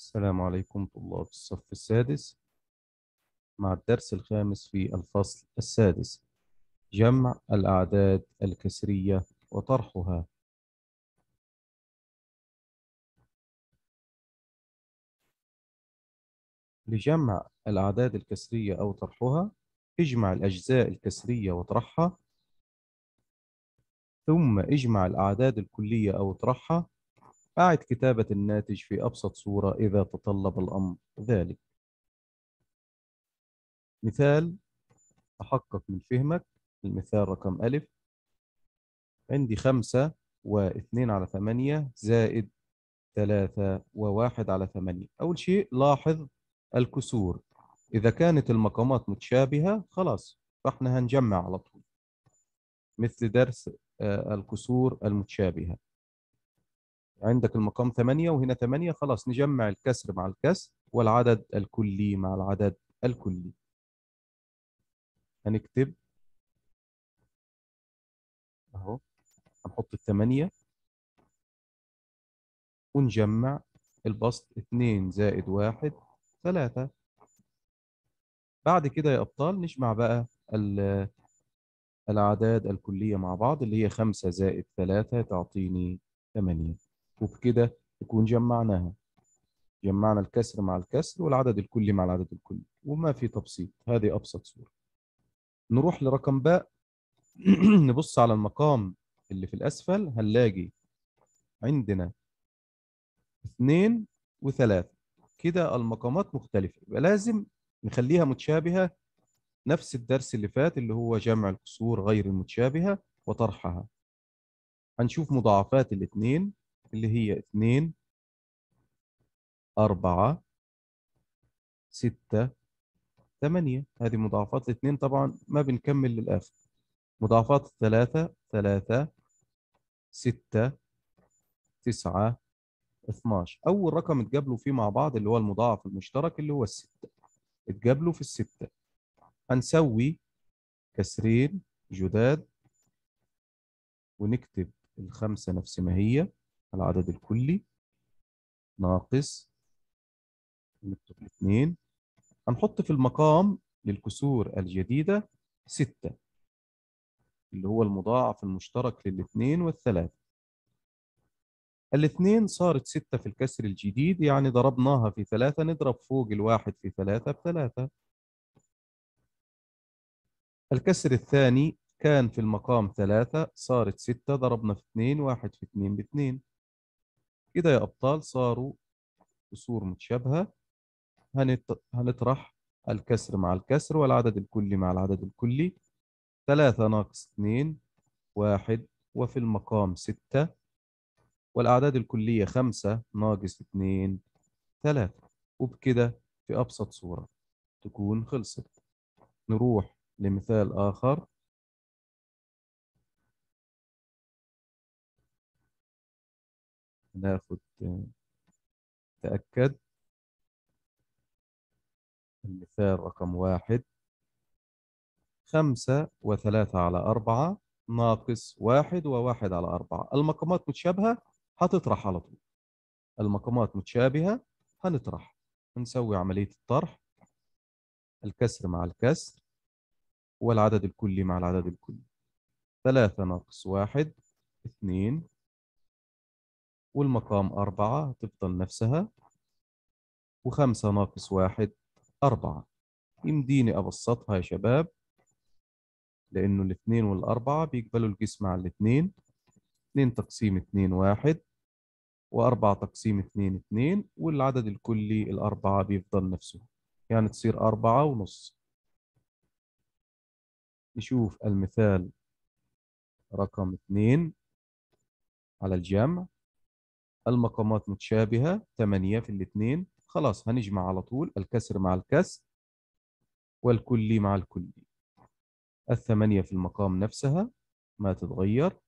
السلام عليكم طلاب الصف السادس مع الدرس الخامس في الفصل السادس جمع الأعداد الكسرية وطرحها لجمع الأعداد الكسرية أو طرحها اجمع الأجزاء الكسرية وطرحها ثم اجمع الأعداد الكلية أو اطرحها أعد كتابة الناتج في أبسط صورة إذا تطلب الأمر ذلك مثال أحقق من فهمك المثال رقم ألف عندي خمسة واثنين على ثمانية زائد ثلاثة وواحد على ثمانية أول شيء لاحظ الكسور إذا كانت المقامات متشابهة خلاص فإحنا هنجمع على طول مثل درس آه، الكسور المتشابهة عندك المقام 8 وهنا 8 خلاص نجمع الكسر مع الكسر والعدد الكلي مع العدد الكلي هنكتب اهو هنحط ال 8 ونجمع البسط 2 زائد 1 3 بعد كده يا أبطال نجمع بقى ال الأعداد الكلية مع بعض اللي هي خمسة زائد ثلاثة تعطيني 8 وبكده نكون جمعناها جمعنا الكسر مع الكسر والعدد الكلي مع العدد الكلي وما في تبسيط هذه أبسط صورة نروح لرقم باء نبص على المقام اللي في الأسفل هنلاقي عندنا اثنين وثلاثة كده المقامات مختلفة يبقى لازم نخليها متشابهة نفس الدرس اللي فات اللي هو جمع الكسور غير المتشابهة وطرحها هنشوف مضاعفات الاثنين اللي هي اثنين أربعة ستة ثمانية هذه مضاعفات الاثنين طبعا ما بنكمل للآخر مضاعفات الثلاثة ثلاثة ستة تسعة 12 أول رقم اتقابلوا فيه مع بعض اللي هو المضاعف المشترك اللي هو الستة اتقابلوا في الستة هنسوي كسرين جداد ونكتب الخمسة نفس ما هي العدد الكلي ناقص نكتب 2 هنحط في المقام للكسور الجديدة 6 اللي هو المضاعف المشترك للاثنين والثلاثة الاثنين صارت ستة في الكسر الجديد يعني ضربناها في ثلاثة نضرب فوق الواحد في ثلاثة بثلاثة الكسر الثاني كان في المقام ثلاثة صارت ستة ضربنا في اثنين واحد في اثنين باثنين إذا يا أبطال صاروا كسور متشابهة هنط... هنطرح الكسر مع الكسر والعدد الكلي مع العدد الكلي ثلاثة ناقص اثنين واحد وفي المقام ستة والأعداد الكلية خمسة ناقص اثنين ثلاثة وبكده في أبسط صورة تكون خلصت نروح لمثال آخر ناخد تأكد المثال رقم واحد خمسة وثلاثة على أربعة ناقص واحد وواحد على أربعة المقامات متشابهة هتطرح على طول المقامات متشابهة هنطرح هنسوي عملية الطرح الكسر مع الكسر والعدد الكلي مع العدد الكلي ثلاثة ناقص واحد اثنين والمقام أربعة تفضل نفسها وخمسة ناقص واحد أربعة يمديني أبسطها يا شباب لأنه الاثنين والأربعة بيقبلوا الجسم على الاثنين اثنين تقسيم اثنين واحد وأربعة تقسيم اثنين اثنين والعدد الكلي الأربعة بيفضل نفسه يعني تصير أربعة ونص نشوف المثال رقم اثنين على الجمع المقامات متشابهة 8 في الاثنين خلاص هنجمع على طول الكسر مع الكسر والكلي مع الكلي الثمانية في المقام نفسها ما تتغير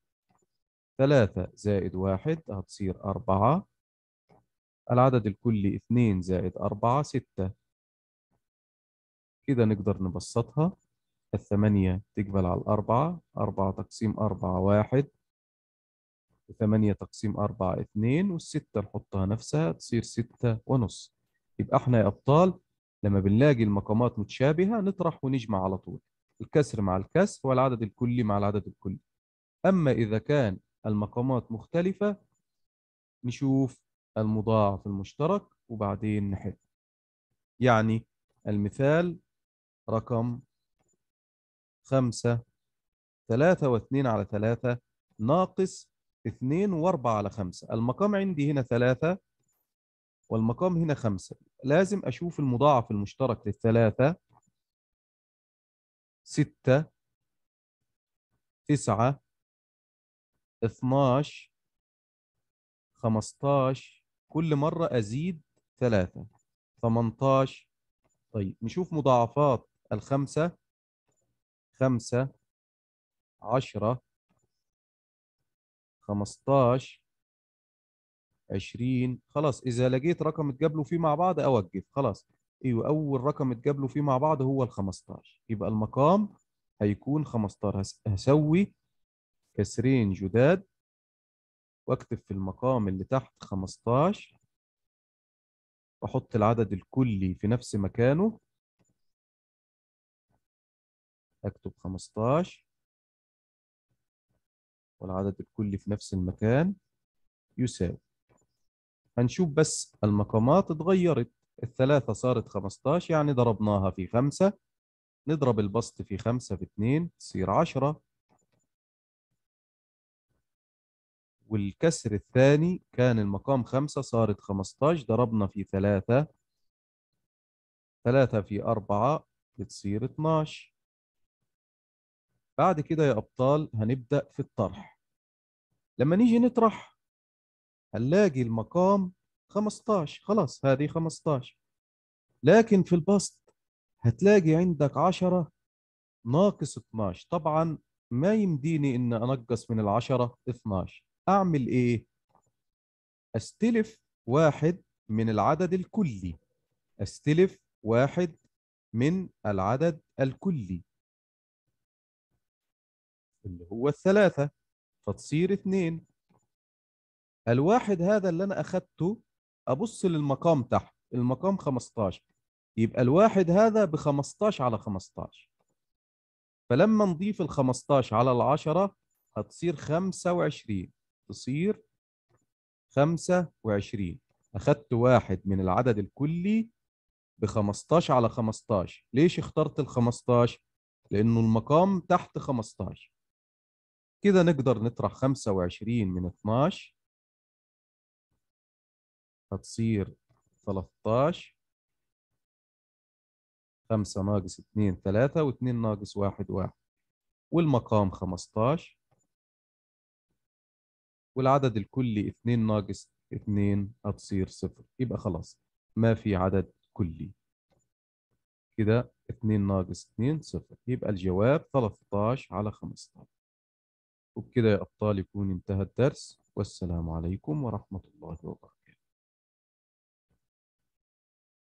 ثلاثة زائد واحد هتصير أربعة العدد الكلي اثنين زائد أربعة ستة كده نقدر نبسطها الثمانية تقبل على الأربعة أربعة تقسيم أربعة واحد و8 تقسيم 4 2 والستة نحطها نفسها تصير 6 ونص يبقى احنا يا أبطال لما بنلاقي المقامات متشابهة نطرح ونجمع على طول الكسر مع الكسر والعدد الكلي مع العدد الكلي أما إذا كان المقامات مختلفة نشوف المضاعف المشترك وبعدين نحل يعني المثال رقم خمسة ثلاثة واثنين على ثلاثة ناقص 2 و4 على 5 المقام عندي هنا 3 والمقام هنا 5 لازم أشوف المضاعف المشترك للثلاثة 6 9 12 15 كل مرة أزيد 3 18 طيب نشوف مضاعفات الخمسة 5 10 15 20 خلاص اذا لقيت رقم اتقابلوا فيه مع بعض اوقف خلاص ايوه اول رقم اتقابلوا فيه مع بعض هو ال 15 يبقى المقام هيكون 15 هسوي كسرين جداد واكتب في المقام اللي تحت 15 واحط العدد الكلي في نفس مكانه اكتب 15 والعدد الكلي في نفس المكان يساوي هنشوف بس المقامات اتغيرت الثلاثة صارت 15 يعني ضربناها في 5 نضرب البسط في 5 في 2 تصير 10 والكسر الثاني كان المقام 5 صارت 15 ضربنا في 3 3 في 4 بتصير 12 بعد كده يا أبطال هنبدأ في الطرح لما نيجي نطرح هنلاقي المقام 15 خلاص هذه 15 لكن في البسط هتلاقي عندك 10 ناقص 12 طبعا ما يمديني ان انقص من العشرة 12 اعمل ايه استلف واحد من العدد الكلي استلف واحد من العدد الكلي اللي هو الثلاثة فتصير اثنين الواحد هذا اللي أنا أخدته أبص للمقام تحت المقام 15 يبقى الواحد هذا ب 15 على 15 فلما نضيف ال 15 على ال 10 هتصير 25 تصير 25 أخدت واحد من العدد الكلي ب 15 على 15 ليش اخترت ال 15 لأنه المقام تحت 15 كذا نقدر نطرح 25 من 12 هتصير 13 5 ناقص 2 3 و2 ناقص 1 1 والمقام 15 والعدد الكلي 2 ناقص 2 هتصير 0 يبقى خلاص ما في عدد كلي كده 2 ناقص 2 0 يبقى الجواب 13 على 15 وبكده يا أبطال يكون انتهى الدرس والسلام عليكم ورحمة الله وبركاته